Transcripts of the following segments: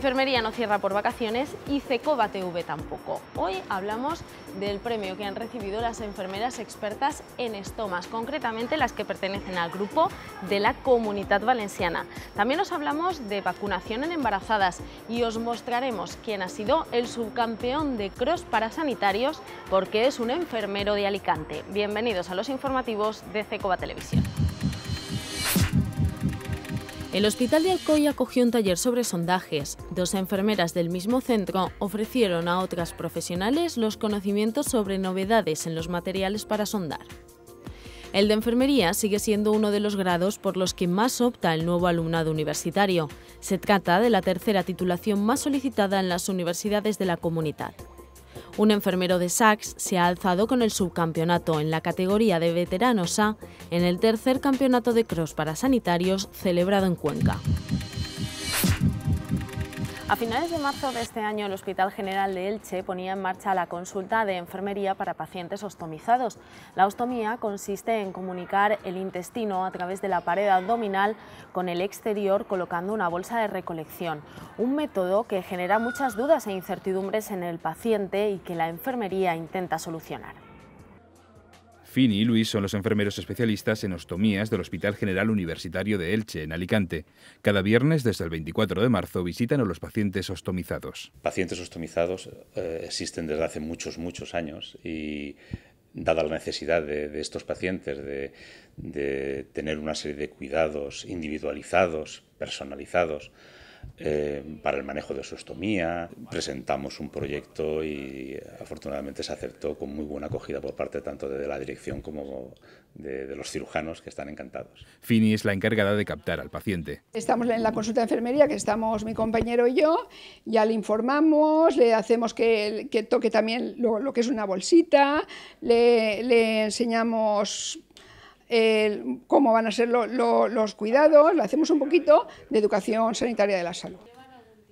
Enfermería no cierra por vacaciones y CECOBA TV tampoco. Hoy hablamos del premio que han recibido las enfermeras expertas en estomas, concretamente las que pertenecen al grupo de la Comunidad Valenciana. También os hablamos de vacunación en embarazadas y os mostraremos quién ha sido el subcampeón de cross para sanitarios porque es un enfermero de Alicante. Bienvenidos a los informativos de CECOBA Televisión. El hospital de Alcoy acogió un taller sobre sondajes. Dos enfermeras del mismo centro ofrecieron a otras profesionales los conocimientos sobre novedades en los materiales para sondar. El de enfermería sigue siendo uno de los grados por los que más opta el nuevo alumnado universitario. Se trata de la tercera titulación más solicitada en las universidades de la comunidad. Un enfermero de Sachs se ha alzado con el subcampeonato en la categoría de veteranos A en el tercer campeonato de cross para sanitarios celebrado en Cuenca. A finales de marzo de este año, el Hospital General de Elche ponía en marcha la consulta de enfermería para pacientes ostomizados. La ostomía consiste en comunicar el intestino a través de la pared abdominal con el exterior colocando una bolsa de recolección, un método que genera muchas dudas e incertidumbres en el paciente y que la enfermería intenta solucionar. Fini y Luis son los enfermeros especialistas en ostomías del Hospital General Universitario de Elche, en Alicante. Cada viernes, desde el 24 de marzo, visitan a los pacientes ostomizados. Pacientes ostomizados eh, existen desde hace muchos, muchos años y dada la necesidad de, estos pacientes de tener una serie de cuidados individualizados, personalizados, eh, para el manejo de su estomía, Presentamos un proyecto y afortunadamente se aceptó con muy buena acogida por parte tanto de la dirección como de, los cirujanos que están encantados. Fini es la encargada de captar al paciente. Estamos en la consulta de enfermería, que estamos mi compañero y yo, ya le informamos, le hacemos que, toque también lo, que es una bolsita, le, le enseñamos cómo van a ser los cuidados, lo hacemos un poquito de educación sanitaria de la salud.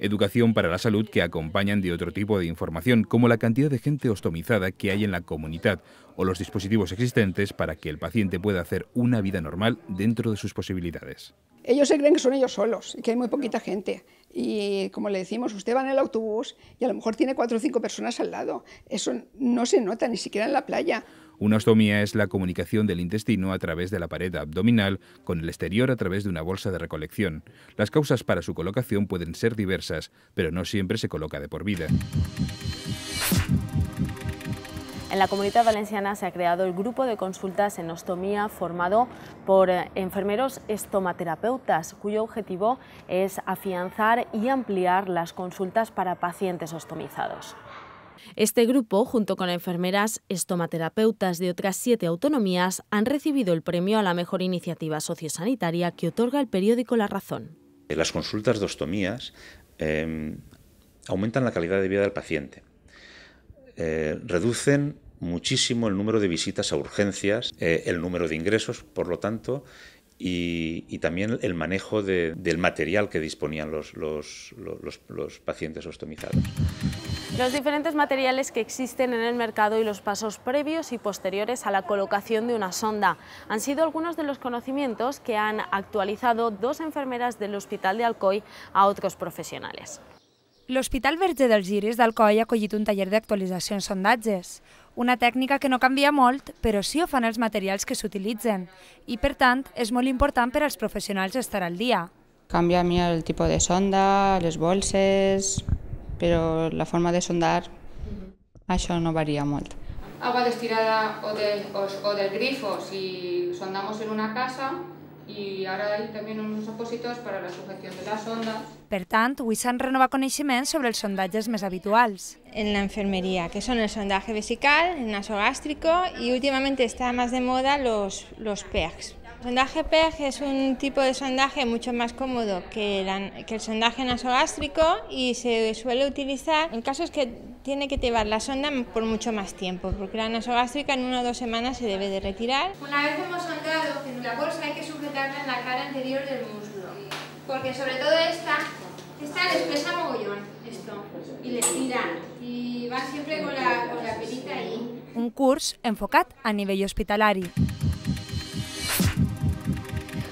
Educación para la salud que acompañan de otro tipo de información, como la cantidad de gente ostomizada que hay en la comunidad o los dispositivos existentes para que el paciente pueda hacer una vida normal dentro de sus posibilidades. Ellos se creen que son ellos solos y que hay muy poquita gente. Y como le decimos, usted va en el autobús y a lo mejor tiene cuatro o cinco personas al lado. Eso no se nota ni siquiera en la playa. Una ostomía es la comunicación del intestino a través de la pared abdominal con el exterior a través de una bolsa de recolección. Las causas para su colocación pueden ser diversas, pero no siempre se coloca de por vida. En la Comunidad Valenciana se ha creado el grupo de consultas en ostomía formado por eh, enfermeros estomaterapeutas, cuyo objetivo es afianzar y ampliar las consultas para pacientes ostomizados. Este grupo, junto con enfermeras estomaterapeutas de otras siete autonomías, han recibido el premio a la mejor iniciativa sociosanitaria que otorga el periódico La Razón. Las consultas de ostomías em, aumentan la calidad de vida del paciente, eh, reducen muchísimo el número de visitas a urgencias, eh, el número de ingresos, por lo tanto, y, también el manejo del material que disponían los pacientes ostomizados. Los diferentes materiales que existen en el mercado y los pasos previos y posteriores a la colocación de una sonda han sido algunos de los conocimientos que han actualizado dos enfermeras del Hospital de Alcoy a otros professionales. L'Hospital Verge dels Giris d'Alcoi ha acollit un taller d'actualització en sondatges, una tècnica que no canvia molt, però sí ho fan els materials que s'utilitzen, i per tant és molt important per als professionals estar al dia. Canvia el tipus de sonda, les bolses, però la forma de sondar uh -huh. això no varia molt. Agua destilada o del, o, o del grifo, si sondamos en una casa, i ara hi ha també uns opositors per a la sujeció de les ondes. Per tant, s'han renovat coneixements sobre els sondatges més habituals. En la enfermería, que són el sondatge vesical, el nasogàstrico i últimament està més de moda los, los PERCs, sondaje PEG es un tipo de sondaje mucho más cómodo que, el sondaje nasogástrico y se suele utilizar en casos que tiene que llevar la sonda por mucho más tiempo, porque la nasogástrica en una o dos semanas se debe de retirar. Una vez hemos sondado, la bolsa hay que sujetarla en la cara anterior del muslo, porque sobre todo esta, esta les pesa mogollón, esto, y le tiran, y va siempre con la, pelita ahí. Un curso enfocado a nivel hospitalario.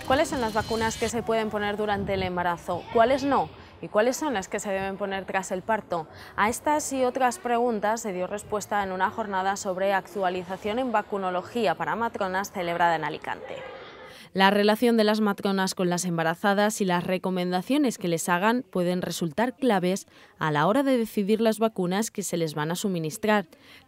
¿Cuáles son las vacunas que se pueden poner durante el embarazo? ¿Cuáles no? ¿Y cuáles son las que se deben poner tras el parto? A estas y otras preguntas se dio respuesta en una jornada sobre actualización en vacunología para matronas celebrada en Alicante. La relación de las matronas con las embarazadas y las recomendaciones que les hagan pueden resultar claves a la hora de decidir las vacunas que se les van a suministrar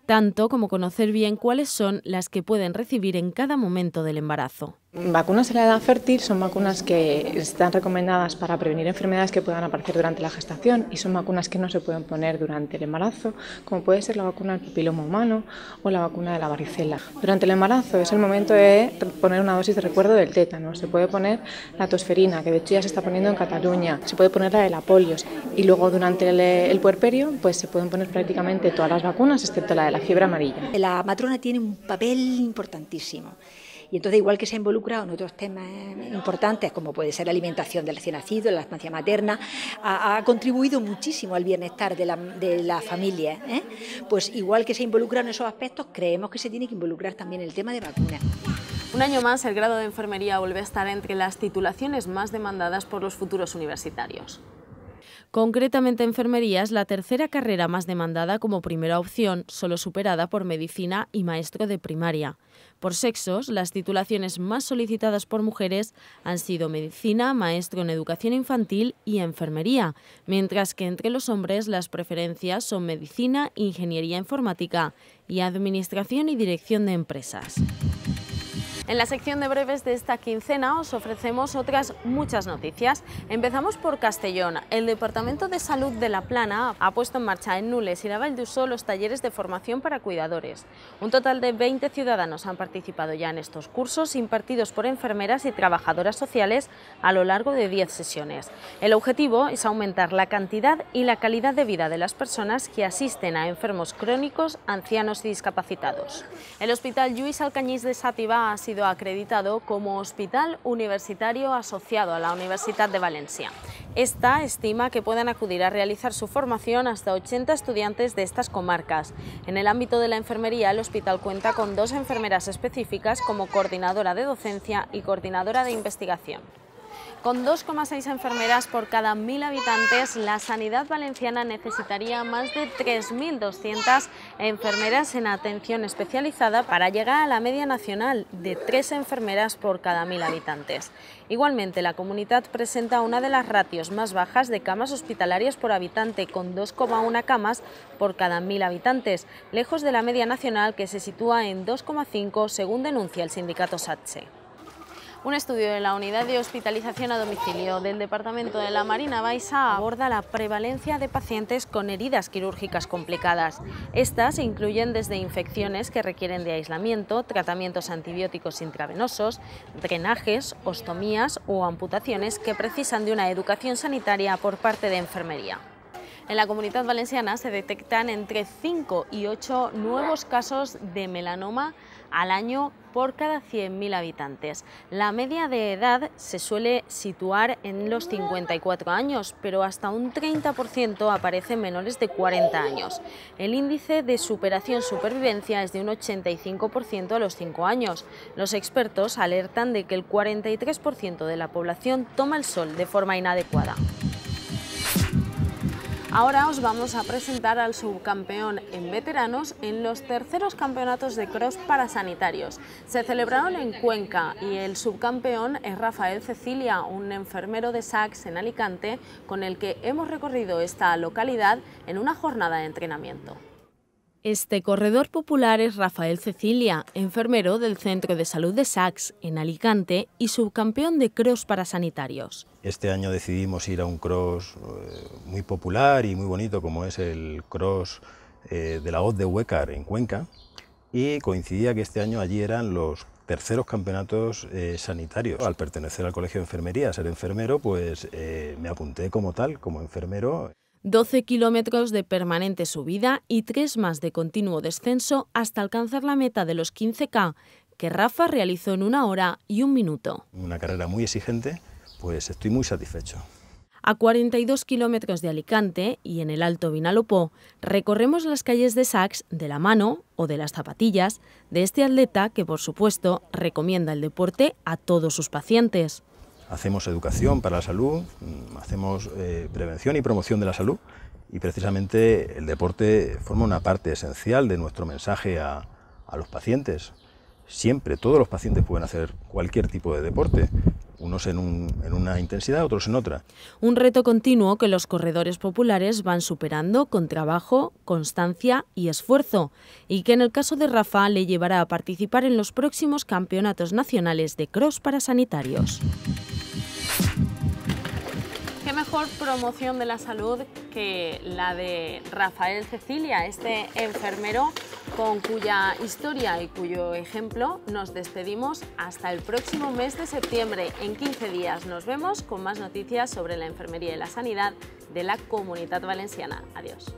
tanto como conocer bien cuáles son las que pueden recibir en cada momento del embarazo. Vacunas en la edad fértil son vacunas que están recomendadas para prevenir enfermedades que puedan aparecer durante la gestación y son vacunas que no se pueden poner durante el embarazo, como puede ser la vacuna del papiloma humano o la vacuna de la varicela. Durante el embarazo es el momento de poner una dosis de recuerdo del tétano, se puede poner la tosferina, que de hecho ya se está poniendo en Cataluña, se puede poner la de la polios y luego durante el, puerperio pues se pueden poner prácticamente todas las vacunas excepto la de la la amarilla. La matrona tiene un papel importantísimo. Y entonces, igual que se ha involucrado en otros temas importantes, como puede ser la alimentación del recién nacido, la lactancia materna, ha, contribuido muchísimo al bienestar de la, familia. ¿eh? Pues igual que se involucra en esos aspectos, creemos que se tiene que involucrar también el tema de vacunas. Un año más, el grado de enfermería vuelve a estar entre las titulaciones más demandadas por los futuros universitarios. Concretamente, enfermería es la tercera carrera más demandada como primera opción, solo superada por medicina y maestro de primaria. Por sexos, las titulaciones más solicitadas por mujeres han sido medicina, maestro en educación infantil y enfermería, mientras que entre los hombres las preferencias son medicina, ingeniería informática y administración y dirección de empresas. En la sección de breves de esta quincena os ofrecemos otras muchas noticias. Empezamos por Castellón. El Departamento de Salud de La Plana ha puesto en marcha en Nules y la Uso los talleres de formación para cuidadores. Un total de 20 ciudadanos han participado ya en estos cursos impartidos por enfermeras y trabajadoras sociales a lo largo de 10 sesiones. El objetivo es aumentar la cantidad y la calidad de vida de las personas que asisten a enfermos crónicos, ancianos y discapacitados. El Hospital Lluís Alcañiz de Sativa ha sido acreditado como hospital universitario asociado a la Universidad de Valencia. Esta estima que puedan acudir a realizar su formación hasta 80 estudiantes de estas comarcas. En el ámbito de la enfermería, el hospital cuenta con dos enfermeras específicas como coordinadora de docencia y coordinadora de investigación. Con 2,6 enfermeras por cada 1.000 habitantes, la sanidad valenciana necesitaría más de 3.200 enfermeras en atención especializada para llegar a la media nacional de 3 enfermeras por cada 1.000 habitantes. Igualmente, la comunidad presenta una de las ratios más bajas de camas hospitalarias por habitante, con 2,1 camas por cada 1.000 habitantes, lejos de la media nacional que se sitúa en 2,5 según denuncia el sindicato SATSE. Un estudio de la Unidad de Hospitalización a Domicilio del Departamento de la Marina Baixa aborda la prevalencia de pacientes con heridas quirúrgicas complicadas. Estas incluyen desde infecciones que requieren de aislamiento, tratamientos antibióticos intravenosos, drenajes, ostomías o amputaciones que precisan de una educación sanitaria por parte de enfermería. En la comunidad valenciana se detectan entre 5 y 8 nuevos casos de melanoma al año por cada 100.000 habitantes. La media de edad se suele situar en los 54 años, pero hasta un 30% aparecen menores de 40 años. El índice de superación-supervivencia es de un 85% a los 5 años. Los expertos alertan de que el 43% de la población toma el sol de forma inadecuada. Ahora os vamos a presentar al subcampeón en veteranos en los terceros campeonatos de cross para sanitarios. Se celebraron en Cuenca y el subcampeón es Rafael Cecilia, un enfermero de SACS en Alicante, con el que hemos recorrido esta localidad en una jornada de entrenamiento. Este corredor popular es Rafael Cecilia, enfermero del Centro de Salud de sachs en Alicante, y subcampeón de cross para sanitarios. Este año decidimos ir a un cross eh, muy popular y muy bonito, como es el cross eh, de la Hoz de Huecar en Cuenca, y coincidía que este año allí eran los terceros campeonatos eh, sanitarios. Al pertenecer al Colegio de Enfermería, ser enfermero, pues me apunté como tal, como enfermero. 12 kilómetros de permanente subida y 3 más de continuo descenso hasta alcanzar la meta de los 15K que Rafa realizó en una hora y un minuto. Una carrera muy exigente, pues estoy muy satisfecho. A 42 kilómetros de Alicante y en el Alto Vinalopó, recorremos las calles de Sax de la mano o de las zapatillas de este atleta que, por supuesto, recomienda el deporte a todos sus pacientes hacemos educación para la salud, mm, hacemos eh, prevención y promoción de la salud y precisamente el deporte forma una parte esencial de nuestro mensaje a, los pacientes. Siempre todos los pacientes pueden hacer cualquier tipo de deporte, unos en, en, una intensidad, otros en otra. Un reto continuo que los corredores populares van superando con trabajo, constancia y esfuerzo, y que en el caso de Rafa le llevará a participar en los próximos campeonatos nacionales de cross para sanitarios promoción de la salud que la de Rafael Cecilia, este enfermero con cuya historia y cuyo ejemplo nos despedimos hasta el próximo mes de septiembre. En 15 días nos vemos con más noticias sobre la enfermería y la sanidad de la Comunidad Valenciana. Adiós.